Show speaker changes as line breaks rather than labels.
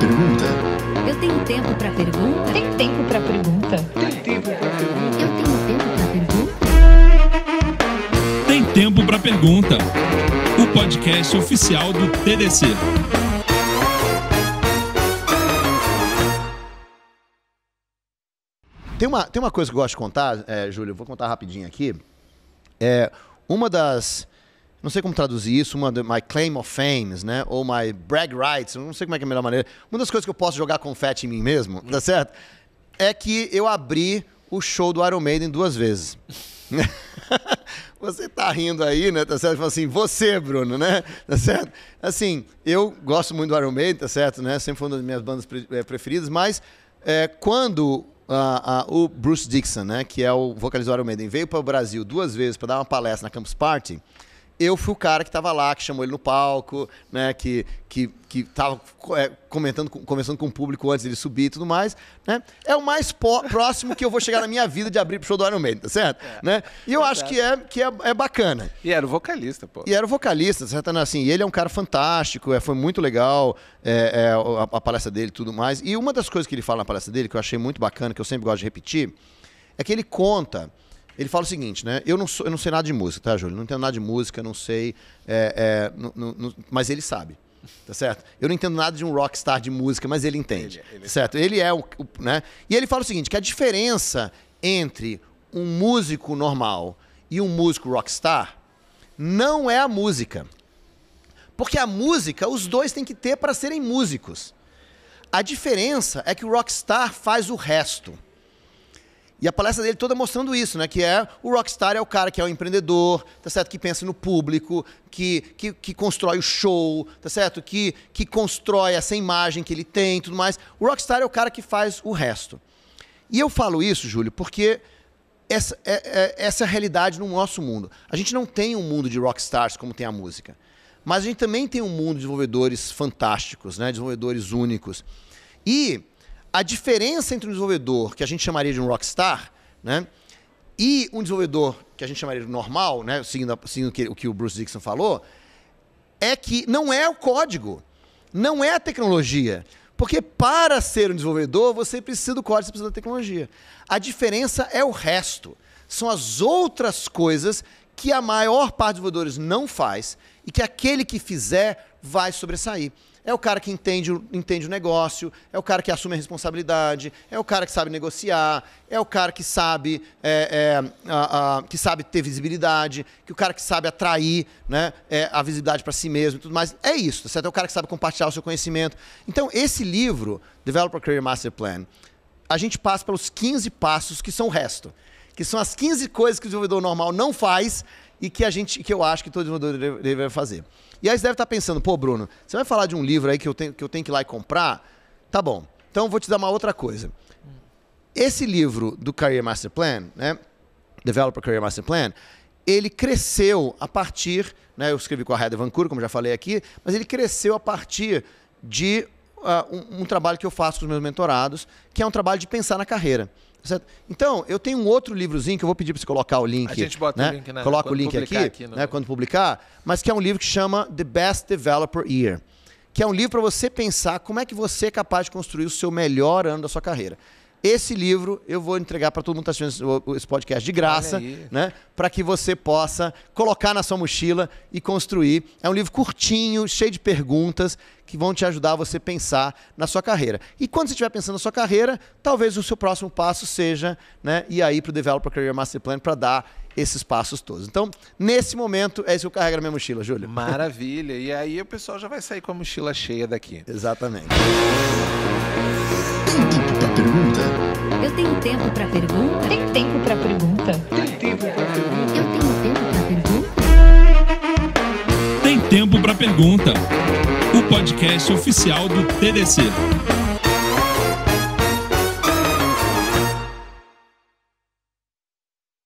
Pergunta. Eu tenho tempo para pergunta. Tem tempo para pergunta. Tem tempo para pergunta. Eu tenho tempo para pergunta. Tem tempo para pergunta. O podcast oficial do TDC. Tem uma, tem uma coisa que eu gosto de contar, é, Júlio, vou contar rapidinho aqui. É, uma das não sei como traduzir isso, uma my claim of fame, né? Ou my brag rights, não sei como é que é a melhor maneira. Uma das coisas que eu posso jogar confete em mim mesmo, tá hum. certo? É que eu abri o show do Iron Maiden duas vezes. você tá rindo aí, né? Tá certo? Fala assim, você, Bruno, né? Tá certo? Assim, eu gosto muito do Iron Maiden, tá certo? Né? Sempre foi uma das minhas bandas eh, preferidas, mas é, quando Uh, uh, o Bruce Dixon, né, que é o vocalizador do Iron Maiden, veio para o Brasil duas vezes para dar uma palestra na Campus Party eu fui o cara que estava lá, que chamou ele no palco, né? Que, que, que tava é, comentando, conversando com o público antes dele subir e tudo mais, né? É o mais próximo que eu vou chegar na minha vida de abrir pro show do Iron Maiden, tá certo? É, né? E eu tá acho certo. que, é, que é, é, bacana. E era o vocalista, pô. E era o vocalista, tá certo? Assim, ele é um cara fantástico, é, foi muito legal é, é, a, a palestra dele e tudo mais. E uma das coisas que ele fala na palestra dele, que eu achei muito bacana, que eu sempre gosto de repetir, é que ele conta ele fala o seguinte, né? Eu não, sou, eu não sei nada de música, tá, Júlio? Não entendo nada de música, não sei. É, é, mas ele sabe. Tá certo? Eu não entendo nada de um rockstar de música, mas ele entende. Ele, é, ele é certo? Ele é o, o. né? E ele fala o seguinte: que a diferença entre um músico normal e um músico rockstar não é a música. Porque a música, os dois têm que ter para serem músicos. A diferença é que o rockstar faz o resto. E a palestra dele toda mostrando isso, né? Que é o rockstar é o cara que é o um empreendedor, tá certo? Que pensa no público, que, que, que, constrói o show, tá certo? Que, que constrói essa imagem que ele tem, tudo mais. O rockstar é o cara que faz o resto. E eu falo isso, Júlio, porque essa é, é essa é a realidade no nosso mundo. A gente não tem um mundo de rockstars como tem a música. Mas a gente também tem um mundo de desenvolvedores fantásticos, né? Desenvolvedores únicos. E a diferença entre um desenvolvedor que a gente chamaria de um rockstar, né? E um desenvolvedor que a gente chamaria de normal, né? Seguindo, a, seguindo o que o Bruce Dixon falou, é que não é o código, não é a tecnologia. Porque para ser um desenvolvedor, você precisa do código, você precisa da tecnologia. A diferença é o resto. São as outras coisas que a maior parte dos voadores não faz e que aquele que fizer vai sobressair. É o cara que entende, entende o negócio, é o cara que assume a responsabilidade, é o cara que sabe negociar, é o cara que sabe, é, é, a, a, que sabe ter visibilidade, que o cara que sabe atrair né, é, a visibilidade para si mesmo e tudo mais. É isso, certo? É o cara que sabe compartilhar o seu conhecimento. Então, esse livro, Developer Career Master Plan, a gente passa pelos 15 passos que são o resto que são as 15 coisas que o desenvolvedor normal não faz e que a gente, que eu acho que todo desenvolvedor deve fazer. E aí você deve estar pensando, pô, Bruno, você vai falar de um livro aí que eu tenho que, eu tenho que ir lá e comprar? Tá bom. Então eu vou te dar uma outra coisa. Esse livro do Career Master Plan, né? Developer Career Master Plan, ele cresceu a partir, né, eu escrevi com a Heather Vancouver, como já falei aqui, mas ele cresceu a partir de uh, um, um trabalho que eu faço com os meus mentorados, que é um trabalho de pensar na carreira. Certo? Então, eu tenho um outro livrozinho que eu vou pedir para você colocar o link. A gente bota né? o link, né? Coloca quando o link aqui, aqui no... né? quando publicar, mas que é um livro que chama The Best Developer Year, que é um livro para você pensar como é que você é capaz de construir o seu melhor ano da sua carreira. Esse livro eu vou entregar para todo mundo que está assistindo esse podcast de graça, né? Para que você possa colocar na sua mochila e construir. É um livro curtinho, cheio de perguntas que vão te ajudar a você pensar na sua carreira. E quando você estiver pensando na sua carreira, talvez o seu próximo passo seja, né? E aí para o Developer Career Master Plan para dar esses passos todos. Então, nesse momento, é isso que eu carrego na minha mochila, Júlio. Maravilha. E aí o pessoal já vai sair com a mochila cheia daqui. Exatamente pergunta? Eu tenho tempo para pergunta? Tem tempo para pergunta? Tem tempo para pergunta? Eu tenho tempo para pergunta? Tem tempo para pergunta. O podcast oficial do TDC.